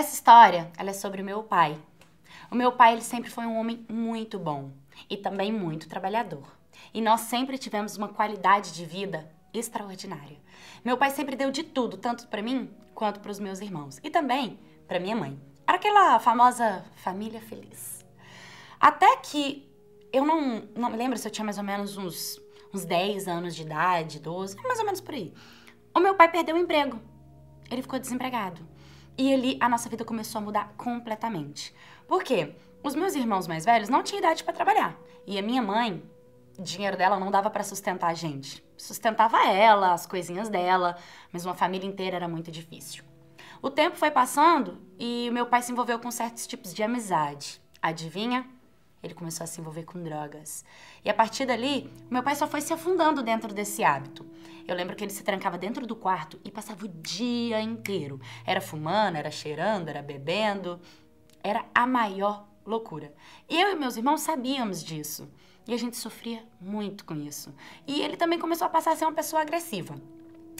Essa história, ela é sobre o meu pai. O meu pai, ele sempre foi um homem muito bom e também muito trabalhador. E nós sempre tivemos uma qualidade de vida extraordinária. Meu pai sempre deu de tudo, tanto para mim quanto para os meus irmãos e também para minha mãe. Era aquela famosa família feliz. Até que eu não, não me lembro se eu tinha mais ou menos uns, uns 10 anos de idade, 12, mais ou menos por aí. O meu pai perdeu o emprego. Ele ficou desempregado. E ali a nossa vida começou a mudar completamente. Por quê? Os meus irmãos mais velhos não tinham idade para trabalhar. E a minha mãe, o dinheiro dela não dava para sustentar a gente. Sustentava ela, as coisinhas dela, mas uma família inteira era muito difícil. O tempo foi passando e o meu pai se envolveu com certos tipos de amizade. Adivinha? Ele começou a se envolver com drogas. E a partir dali, o meu pai só foi se afundando dentro desse hábito. Eu lembro que ele se trancava dentro do quarto e passava o dia inteiro. Era fumando, era cheirando, era bebendo. Era a maior loucura. Eu e meus irmãos sabíamos disso. E a gente sofria muito com isso. E ele também começou a passar a ser uma pessoa agressiva.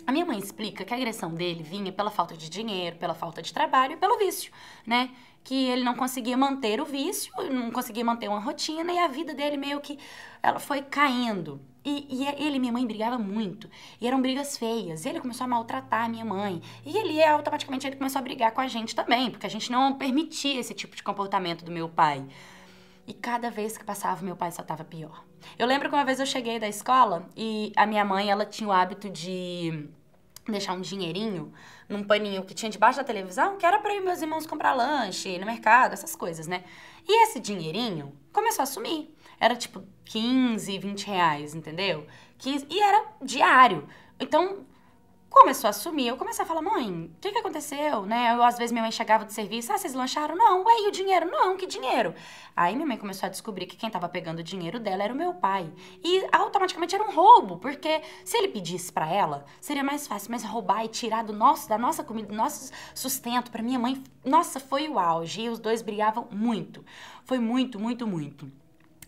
A minha mãe explica que a agressão dele vinha pela falta de dinheiro, pela falta de trabalho e pelo vício, né? Que ele não conseguia manter o vício, não conseguia manter uma rotina e a vida dele meio que ela foi caindo. E, e é, ele e minha mãe brigava muito. E eram brigas feias. Ele começou a maltratar a minha mãe. E ele automaticamente ele começou a brigar com a gente também, porque a gente não permitia esse tipo de comportamento do meu pai. E cada vez que passava, meu pai só estava pior. Eu lembro que uma vez eu cheguei da escola e a minha mãe, ela tinha o hábito de deixar um dinheirinho num paninho que tinha debaixo da televisão, que era para ir meus irmãos comprar lanche, no mercado, essas coisas, né? E esse dinheirinho começou a sumir. Era tipo 15, 20 reais, entendeu? 15, e era diário. Então, começou a sumir. Eu comecei a falar, mãe, o que, que aconteceu? Né? Eu, às vezes minha mãe chegava do serviço, ah, vocês lancharam? Não, ué, e o dinheiro? Não, que dinheiro? Aí minha mãe começou a descobrir que quem estava pegando o dinheiro dela era o meu pai. E automaticamente era um roubo, porque se ele pedisse para ela, seria mais fácil, mas roubar e tirar do nosso, da nossa comida, do nosso sustento, para minha mãe, nossa, foi o auge. E os dois brigavam muito. Foi muito, muito, muito.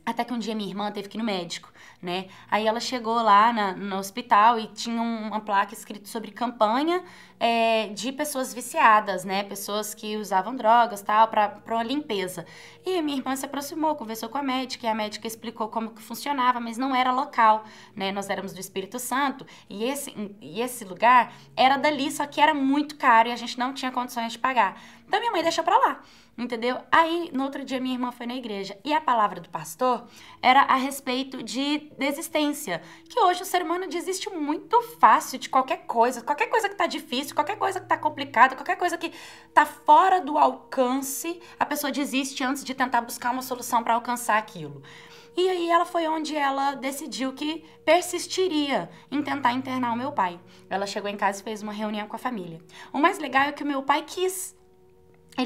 Até que um dia minha irmã teve que ir no médico, né? Aí ela chegou lá na, no hospital e tinha uma placa escrita sobre campanha é, de pessoas viciadas, né? Pessoas que usavam drogas, tal, para uma limpeza. E minha irmã se aproximou, conversou com a médica, e a médica explicou como que funcionava, mas não era local, né? Nós éramos do Espírito Santo, e esse, e esse lugar era dali, só que era muito caro e a gente não tinha condições de pagar. Então minha mãe deixou pra lá entendeu? Aí, no outro dia, minha irmã foi na igreja e a palavra do pastor era a respeito de desistência, que hoje o ser humano desiste muito fácil de qualquer coisa, qualquer coisa que tá difícil, qualquer coisa que tá complicada, qualquer coisa que tá fora do alcance, a pessoa desiste antes de tentar buscar uma solução para alcançar aquilo. E aí ela foi onde ela decidiu que persistiria em tentar internar o meu pai. Ela chegou em casa e fez uma reunião com a família. O mais legal é que o meu pai quis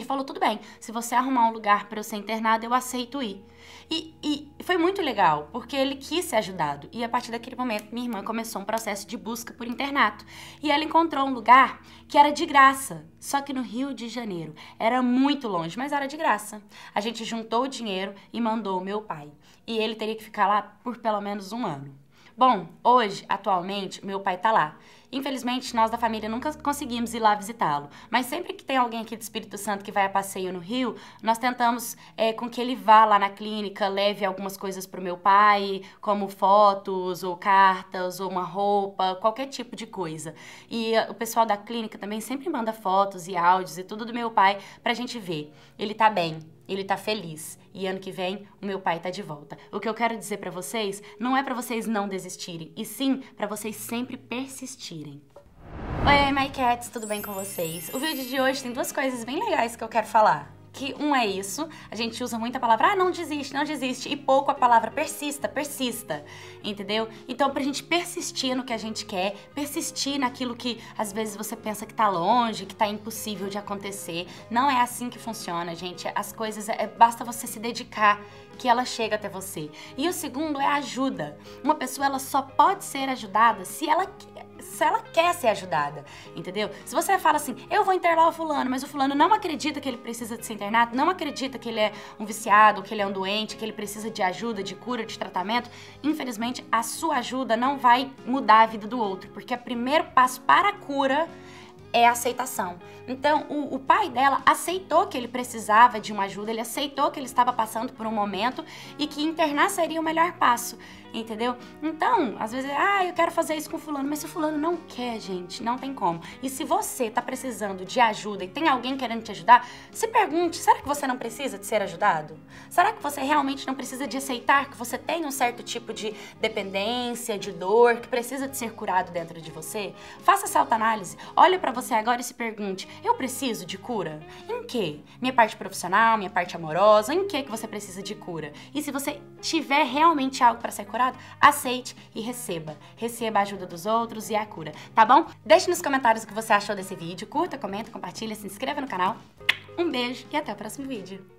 falou: tudo bem, se você arrumar um lugar para eu ser internado eu aceito ir. E, e, foi muito legal, porque ele quis ser ajudado. E a partir daquele momento, minha irmã começou um processo de busca por internato. E ela encontrou um lugar que era de graça, só que no Rio de Janeiro. Era muito longe, mas era de graça. A gente juntou o dinheiro e mandou o meu pai. E ele teria que ficar lá por pelo menos um ano. Bom, hoje, atualmente, meu pai tá lá. Infelizmente, nós da família nunca conseguimos ir lá visitá-lo, mas sempre que tem alguém aqui do Espírito Santo que vai a passeio no Rio, nós tentamos é, com que ele vá lá na clínica, leve algumas coisas para o meu pai, como fotos ou cartas ou uma roupa, qualquer tipo de coisa. E eh, o pessoal da clínica também sempre manda fotos e áudios e tudo do meu pai para a gente ver. Ele está bem, ele tá feliz e ano que vem o meu pai tá de volta. O que eu quero dizer para vocês não é para vocês não desistirem, e sim para vocês sempre persistirem assistirem. Oi, oi, My Cats, tudo bem com vocês? O vídeo de hoje tem duas coisas bem legais que eu quero falar que um é isso. A gente usa muito a palavra, ah, não desiste, não desiste, e pouco a palavra persista, persista, entendeu? Então, pra gente persistir no que a gente quer, persistir naquilo que às vezes você pensa que tá longe, que tá impossível de acontecer, não é assim que funciona, gente. As coisas, é, basta você se dedicar que ela chega até você. E o segundo é ajuda. Uma pessoa, ela só pode ser ajudada se ela se ela quer ser ajudada, entendeu? Se você fala assim, eu vou internar o fulano, mas o fulano não acredita que ele precisa de ser internado, não acredita que ele é um viciado, que ele é um doente, que ele precisa de ajuda, de cura, de tratamento, infelizmente a sua ajuda não vai mudar a vida do outro, porque o é primeiro passo para a cura é aceitação. Então, o, o, pai dela aceitou que ele precisava de uma ajuda, ele aceitou que ele estava passando por um momento e que internar seria o melhor passo, entendeu? Então, às vezes, ah, eu quero fazer isso com fulano, mas se fulano não quer, gente, não tem como. E se você está precisando de ajuda e tem alguém querendo te ajudar, se pergunte, será que você não precisa de ser ajudado? Será que você realmente não precisa de aceitar que você tem um certo tipo de dependência, de dor, que precisa de ser curado dentro de você? Faça essa autoanálise, olha para você agora e se pergunte: eu preciso de cura? Em que? Minha parte profissional, minha parte amorosa, em que que você precisa de cura? E se você tiver realmente algo para ser curado, aceite e receba. Receba a ajuda dos outros e a cura, tá bom? Deixe nos comentários o que você achou desse vídeo, curta, comenta, compartilha, se inscreva no canal. Um beijo e até o próximo vídeo.